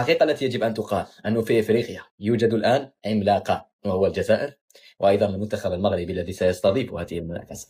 الحقيقة التي يجب أن تقال أنه في إفريقيا يوجد الآن عملاقان وهو الجزائر وأيضا المنتخب المغربي الذي سيستضيف هذه المنافسة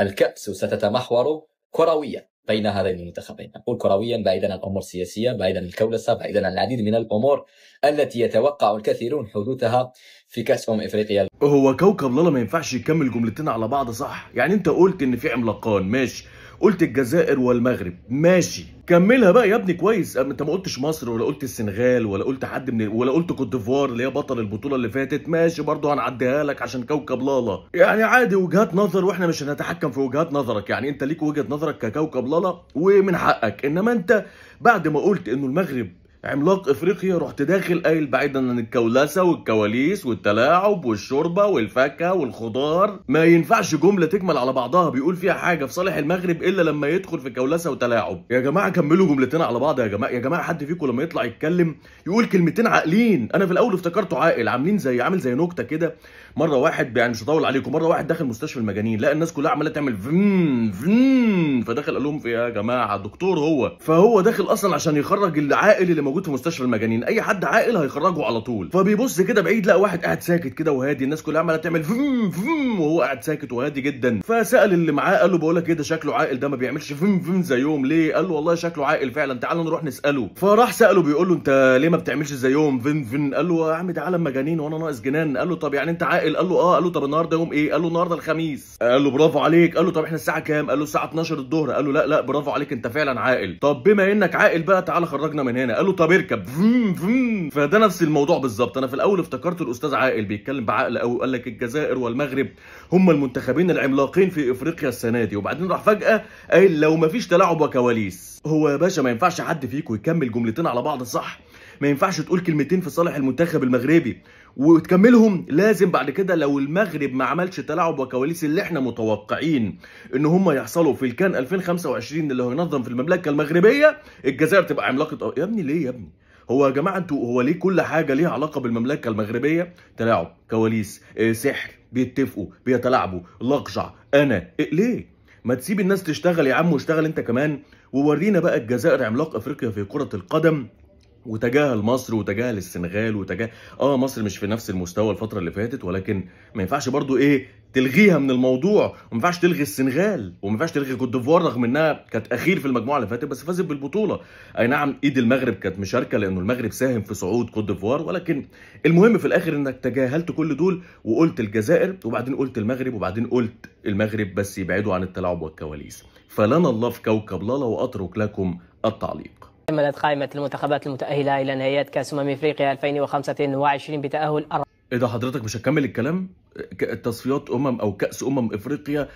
الكأس ستتمحور كرويا بين هذين المنتخبين أقول كرويا بعيدا عن الأمور السياسية بعيدا عن الكولسة بعيدا عن العديد من الأمور التي يتوقع الكثيرون حدوثها في كأس أمم إفريقيا هو كوكب لالا ما ينفعش يكمل جملتين على بعض صح يعني أنت قلت إن في عملاقان ماشي قلت الجزائر والمغرب ماشي كملها بقى يا ابني كويس انت ما قلتش مصر ولا قلت السنغال ولا قلت حد من ولا قلت كوت ديفوار اللي هي بطل البطوله اللي فاتت ماشي برضه هنعديها لك عشان كوكب لالا يعني عادي وجهات نظر واحنا مش هنتحكم في وجهات نظرك يعني انت ليك وجهه نظرك ككوكب لالا ومن حقك انما انت بعد ما قلت انه المغرب عملاق افريقيا رحت داخل قايل بعيدا عن الكولسه والكواليس والتلاعب والشوربه والفاكهه والخضار ما ينفعش جمله تكمل على بعضها بيقول فيها حاجه في صالح المغرب الا لما يدخل في كولسه وتلاعب يا جماعه كملوا جملتين على بعض يا جماعه يا جماعه حد فيكم لما يطلع يتكلم يقول كلمتين عاقلين انا في الاول افتكرته عاقل عاملين زي عامل زي نكته كده مره واحد يعني مش هطول عليكم مره واحد دخل مستشفى المجانين لقى الناس كلها عماله تعمل فن فن فدخل قال لهم يا جماعه دكتور هو فهو داخل اصلا عشان يخرج العاقل اللي موجود موجود في مستشفى المجانين اي حد عاقل هيخرجه على طول فبيبص كده بعيد لقى واحد قاعد ساكت كده وهادي الناس كلها عماله تعمل فم فم وهو قاعد ساكت وهادي جدا فسال اللي معاه قال له بقول لك ايه ده شكله عاقل ده ما بيعملش فم فم زيهم ليه قال له والله شكله عاقل فعلا تعال نروح نساله فراح ساله بيقول له انت ليه ما بتعملش زيهم فم فم قال له يا عم ده عالم مجانين وانا ناقص جنان قال له طب يعني انت عاقل قال له اه قال له طب النهارده يوم ايه قال له النهارده الخميس قال له برافو عليك قال له طب احنا الساعه كام قال له الساعه 12 الظهر قال له لا لا برافو عليك انت فعلا عاقل طب بما انك عاقل بقى تعالى خرجنا من هنا قال له طب بيركب فم فم فده نفس الموضوع بالظبط انا في الاول افتكرت الاستاذ عاقل بيتكلم بعقل قوي قال لك الجزائر والمغرب هم المنتخبين العملاقين في افريقيا السنه دي وبعدين راح فجاه قال لو مفيش تلاعب وكواليس هو يا باشا ما ينفعش حد فيكم يكمل جملتين على بعض صح ما ينفعش تقول كلمتين في صالح المنتخب المغربي وتكملهم لازم بعد كده لو المغرب ما عملش تلاعب وكواليس اللي احنا متوقعين ان هم يحصلوا في الكان 2025 اللي هينظم في المملكه المغربيه الجزائر تبقى عملاقه يا ابني ليه يا ابني هو يا جماعه انتوا هو ليه كل حاجه ليها علاقه بالمملكه المغربيه تلاعب كواليس آه، سحر بيتفقوا بيتلاعبوا لقجع انا إيه، ليه ما تسيب الناس تشتغل يا عم واشتغل انت كمان وورينا بقى الجزائر عملاق افريقيا في كره القدم وتجاهل مصر وتجاهل السنغال وتجاهل اه مصر مش في نفس المستوى الفتره اللي فاتت ولكن ما ينفعش برضو ايه تلغيها من الموضوع وما ينفعش تلغي السنغال وما ينفعش تلغي كوت ديفوار رغم انها كانت اخير في المجموعه اللي فاتت بس فازت بالبطوله اي نعم ايد المغرب كانت مشاركه لانه المغرب ساهم في صعود كوت ديفوار ولكن المهم في الاخر انك تجاهلت كل دول وقلت الجزائر وبعدين قلت المغرب وبعدين قلت المغرب بس يبعدوا عن التلاعب والكواليس فلنا الله في كوكب لالا واترك لكم التعليق كملت قائمة المنتخبات المتأهلة إلى نهائيات كأس أمم إفريقيا 2025 بتأهل أربع إيه ده حضرتك مش هتكمل الكلام؟ تصفيات أمم أو كأس أمم إفريقيا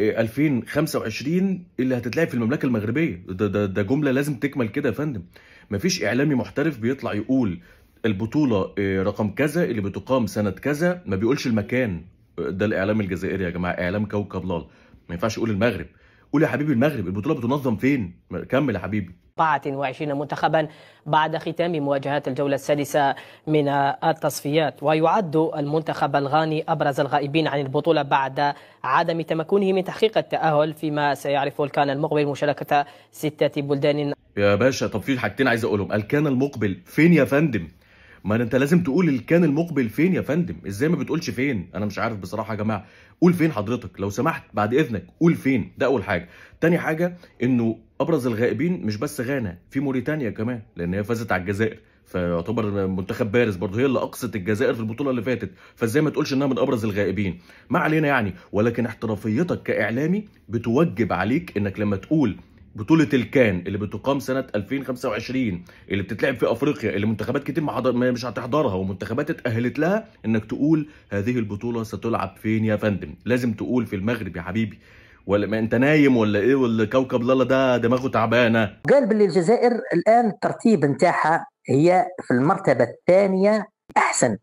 2025 آه، اللي هتتلعب في المملكة المغربية ده, ده, ده جملة لازم تكمل كده يا فندم مفيش إعلامي محترف بيطلع يقول البطولة آه، رقم كذا اللي بتقام سنة كذا ما بيقولش المكان آه، ده الإعلام الجزائري يا جماعة إعلام كوكب لال ما ينفعش يقول المغرب قول يا حبيبي المغرب البطولة بتنظم فين؟ كمل يا حبيبي 24 منتخبا بعد ختام مواجهات الجولة السادسة من التصفيات ويعد المنتخب الغاني أبرز الغائبين عن البطولة بعد عدم تمكنه من تحقيق التأهل فيما سيعرف الكان المقبل مشاركة ستة بلدان يا باشا طب في حاجتين عايز أقولهم الكان المقبل فين يا فندم ما انت لازم تقول الكان المقبل فين يا فندم ازاي ما بتقولش فين انا مش عارف بصراحه يا جماعه قول فين حضرتك لو سمحت بعد اذنك قول فين ده اول حاجه تاني حاجه انه ابرز الغائبين مش بس غانا في موريتانيا كمان لان هي فازت على الجزائر فيعتبر منتخب بارز برضه هي اللي اقصت الجزائر في البطوله اللي فاتت فازاي ما تقولش انها من ابرز الغائبين ما علينا يعني ولكن احترافيتك كاعلامي بتوجب عليك انك لما تقول بطولة الكان اللي بتقام سنة 2025 اللي بتتلعب في افريقيا اللي منتخبات كتير محضر... مش هتحضرها ومنتخبات اتأهلت لها انك تقول هذه البطولة ستلعب فين يا فندم لازم تقول في المغرب يا حبيبي ولا ما انت نايم ولا ايه ولا كوكب لالا ده دماغه تعبانه قال باللي الجزائر الان الترتيب نتاعها هي في المرتبه الثانيه احسن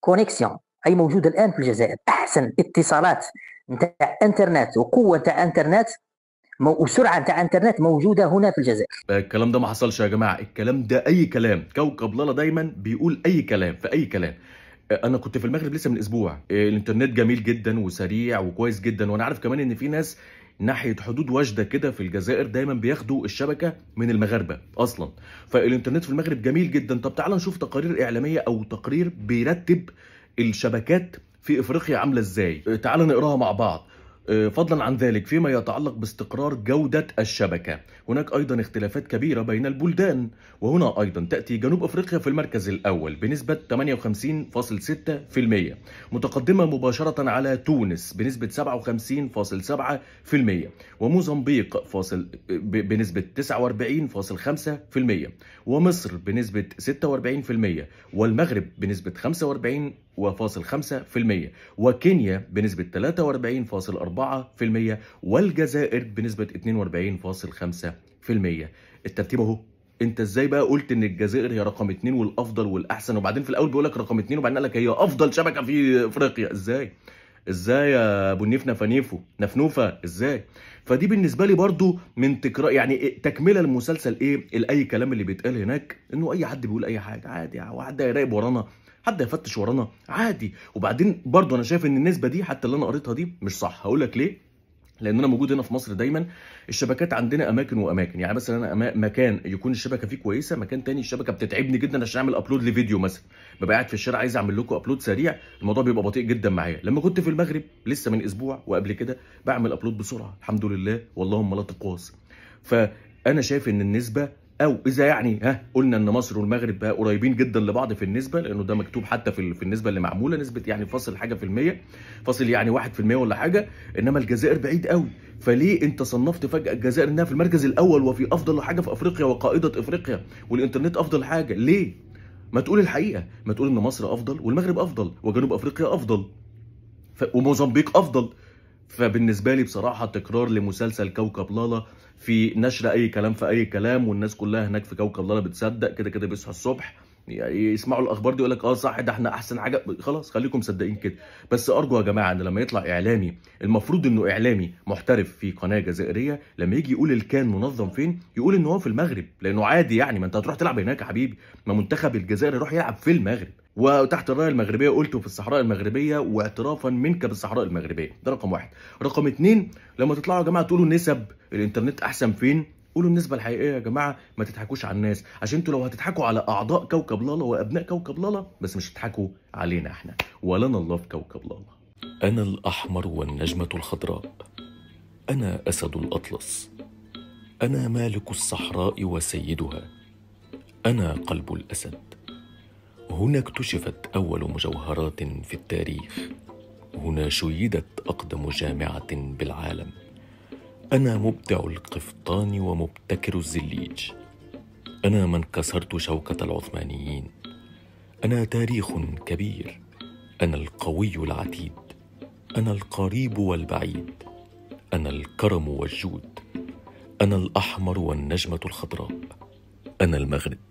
كونيكسيون اي موجود الان في الجزائر احسن اتصالات نتاع انترنت وقوه انترنت وسرعه تاع انترنت موجوده هنا في الجزائر الكلام ده ما حصلش يا جماعه الكلام ده اي كلام كوكب لالا دايما بيقول اي كلام في اي كلام انا كنت في المغرب لسه من اسبوع الانترنت جميل جدا وسريع وكويس جدا وانا عارف كمان ان في ناس ناحيه حدود وجده كده في الجزائر دايما بياخدوا الشبكه من المغاربه اصلا فالانترنت في المغرب جميل جدا طب تعال نشوف تقارير اعلاميه او تقرير بيرتب الشبكات في افريقيا عامله ازاي تعال نقراها مع بعض آه، فضلا عن ذلك فيما يتعلق باستقرار جودة الشبكة هناك أيضا اختلافات كبيرة بين البلدان وهنا أيضا تأتي جنوب أفريقيا في المركز الأول بنسبة 58.6% متقدمة مباشرة على تونس بنسبة 57.7% وموزمبيق فاصل بنسبة 49.5% ومصر بنسبة 46% والمغرب بنسبة 45 41.5% وكينيا بنسبة 43.4% والجزائر بنسبة 42.5% الترتيب اهو انت ازاي بقى قلت ان الجزائر هي رقم اثنين والافضل والاحسن وبعدين في الاول بيقول لك رقم اثنين وبعدين قال لك هي افضل شبكه في افريقيا ازاي ازاي يا ابو النيف نفنيفو نفنوفه ازاي فدي بالنسبه لي برضو من تكرار يعني تكمله المسلسل ايه لاي كلام اللي بيتقال هناك انه اي حد بيقول اي حاجه عادي حد هيراقب ورانا حد يفتش ورانا عادي وبعدين برضو انا شايف ان النسبه دي حتى اللي انا قريتها دي مش صح هقول لك ليه لان انا موجود هنا في مصر دايما الشبكات عندنا اماكن واماكن يعني مثلا انا مكان يكون الشبكه فيه كويسه مكان تاني الشبكه بتتعبني جدا عشان اعمل ابلود لفيديو مثلا ببقى قاعد في الشارع عايز اعمل لكم ابلود سريع الموضوع بيبقى بطيء جدا معايا لما كنت في المغرب لسه من اسبوع وقبل كده بعمل ابلود بسرعه الحمد لله واللهم لا تقاس فانا شايف ان النسبه او اذا يعني ها قلنا ان مصر والمغرب قريبين جدا لبعض في النسبه لانه ده مكتوب حتى في في النسبه اللي معموله نسبه يعني فاصل حاجه في المية فاصل يعني 1% ولا حاجه انما الجزائر بعيد قوي فليه انت صنفت فجاه الجزائر انها في المركز الاول وفي افضل حاجه في افريقيا وقائده افريقيا والانترنت افضل حاجه ليه ما تقول الحقيقه ما تقول ان مصر افضل والمغرب افضل وجنوب افريقيا افضل وموزمبيق افضل فبالنسبه لي بصراحه تكرار لمسلسل كوكب لالا في نشر اي كلام في اي كلام والناس كلها هناك في كوكب لالا بتصدق كده كده بيصحوا الصبح يعني يسمعوا الاخبار دي يقول لك اه صح ده احنا احسن حاجه خلاص خليكم مصدقين كده بس ارجو يا جماعه ان لما يطلع اعلامي المفروض انه اعلامي محترف في قناه جزائريه لما يجي يقول الكان منظم فين يقول ان هو في المغرب لانه عادي يعني ما انت هتروح تلعب هناك يا حبيبي ما منتخب الجزائر يروح يلعب في المغرب وتحت الرايه المغربيه قلته في الصحراء المغربيه واعترافا منك بالصحراء المغربيه ده رقم واحد رقم اتنين لما تطلعوا يا جماعه تقولوا نسب الانترنت احسن فين قولوا النسبه الحقيقيه يا جماعه ما تضحكوش على الناس عشان انتوا لو هتضحكوا على اعضاء كوكب لالا وابناء كوكب لالا بس مش هتضحكوا علينا احنا ولنا الله في كوكب لالا انا الاحمر والنجمه الخضراء انا اسد الاطلس انا مالك الصحراء وسيدها انا قلب الاسد هنا اكتشفت أول مجوهرات في التاريخ هنا شيدت أقدم جامعة بالعالم أنا مبدع القفطان ومبتكر الزليج أنا من كسرت شوكة العثمانيين أنا تاريخ كبير أنا القوي العتيد أنا القريب والبعيد أنا الكرم والجود أنا الأحمر والنجمة الخضراء أنا المغرب